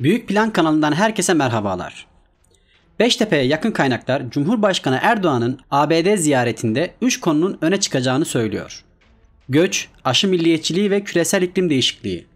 Büyük Plan kanalından herkese merhabalar. Beştepe'ye yakın kaynaklar Cumhurbaşkanı Erdoğan'ın ABD ziyaretinde 3 konunun öne çıkacağını söylüyor. Göç, aşı milliyetçiliği ve küresel iklim değişikliği.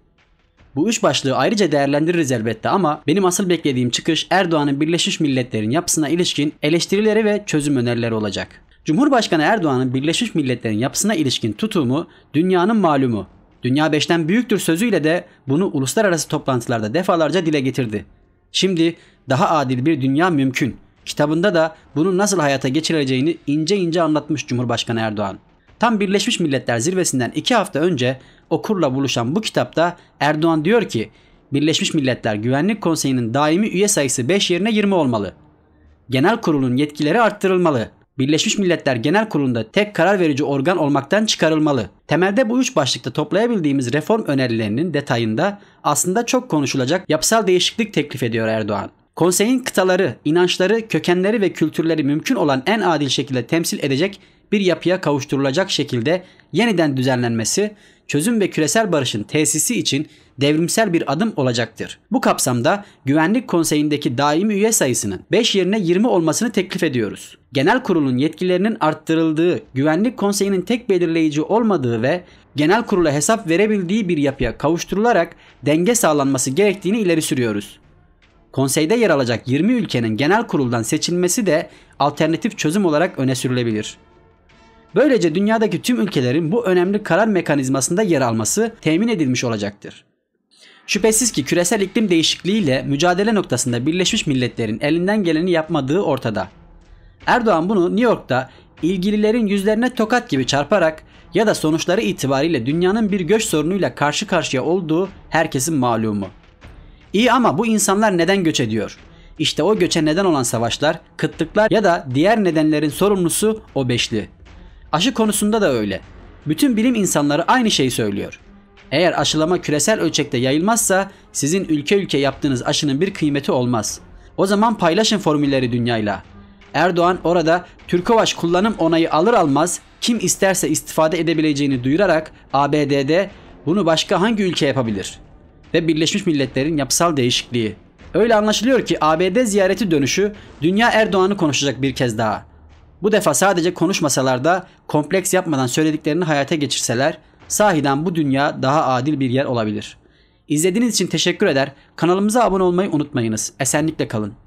Bu üç başlığı ayrıca değerlendiririz elbette ama benim asıl beklediğim çıkış Erdoğan'ın Birleşmiş Milletler'in yapısına ilişkin eleştirileri ve çözüm önerileri olacak. Cumhurbaşkanı Erdoğan'ın Birleşmiş Milletler'in yapısına ilişkin tutumu dünyanın malumu Dünya beşten büyüktür sözüyle de bunu uluslararası toplantılarda defalarca dile getirdi. Şimdi daha adil bir dünya mümkün. Kitabında da bunu nasıl hayata geçireceğini ince ince anlatmış Cumhurbaşkanı Erdoğan. Tam Birleşmiş Milletler zirvesinden iki hafta önce okurla buluşan bu kitapta Erdoğan diyor ki Birleşmiş Milletler Güvenlik Konseyi'nin daimi üye sayısı 5 yerine 20 olmalı. Genel kurulun yetkileri arttırılmalı. Birleşmiş Milletler Genel Kurulu'nda tek karar verici organ olmaktan çıkarılmalı. Temelde bu üç başlıkta toplayabildiğimiz reform önerilerinin detayında aslında çok konuşulacak yapısal değişiklik teklif ediyor Erdoğan. Konseyin kıtaları, inançları, kökenleri ve kültürleri mümkün olan en adil şekilde temsil edecek bir yapıya kavuşturulacak şekilde yeniden düzenlenmesi çözüm ve küresel barışın tesisi için devrimsel bir adım olacaktır. Bu kapsamda Güvenlik Konseyi'ndeki daimi üye sayısının 5 yerine 20 olmasını teklif ediyoruz. Genel Kurul'un yetkilerinin arttırıldığı, Güvenlik Konseyi'nin tek belirleyici olmadığı ve Genel Kurul'a hesap verebildiği bir yapıya kavuşturularak denge sağlanması gerektiğini ileri sürüyoruz. Konseyde yer alacak 20 ülkenin genel kuruldan seçilmesi de alternatif çözüm olarak öne sürülebilir. Böylece dünyadaki tüm ülkelerin bu önemli karar mekanizmasında yer alması temin edilmiş olacaktır. Şüphesiz ki küresel iklim değişikliğiyle mücadele noktasında Birleşmiş Milletler'in elinden geleni yapmadığı ortada. Erdoğan bunu New York'ta ilgililerin yüzlerine tokat gibi çarparak ya da sonuçları itibariyle dünyanın bir göç sorunuyla karşı karşıya olduğu herkesin malumu. İyi ama bu insanlar neden göç ediyor? İşte o göçe neden olan savaşlar, kıtlıklar ya da diğer nedenlerin sorumlusu o beşli. Aşı konusunda da öyle. Bütün bilim insanları aynı şeyi söylüyor. Eğer aşılama küresel ölçekte yayılmazsa sizin ülke ülke yaptığınız aşının bir kıymeti olmaz. O zaman paylaşın formülleri dünyayla. Erdoğan orada Türkovaş kullanım onayı alır almaz kim isterse istifade edebileceğini duyurarak ABD'de bunu başka hangi ülke yapabilir? Ve Birleşmiş Milletler'in yapısal değişikliği. Öyle anlaşılıyor ki ABD ziyareti dönüşü dünya Erdoğan'ı konuşacak bir kez daha. Bu defa sadece konuşmasalar da kompleks yapmadan söylediklerini hayata geçirseler sahiden bu dünya daha adil bir yer olabilir. İzlediğiniz için teşekkür eder. Kanalımıza abone olmayı unutmayınız. Esenlikle kalın.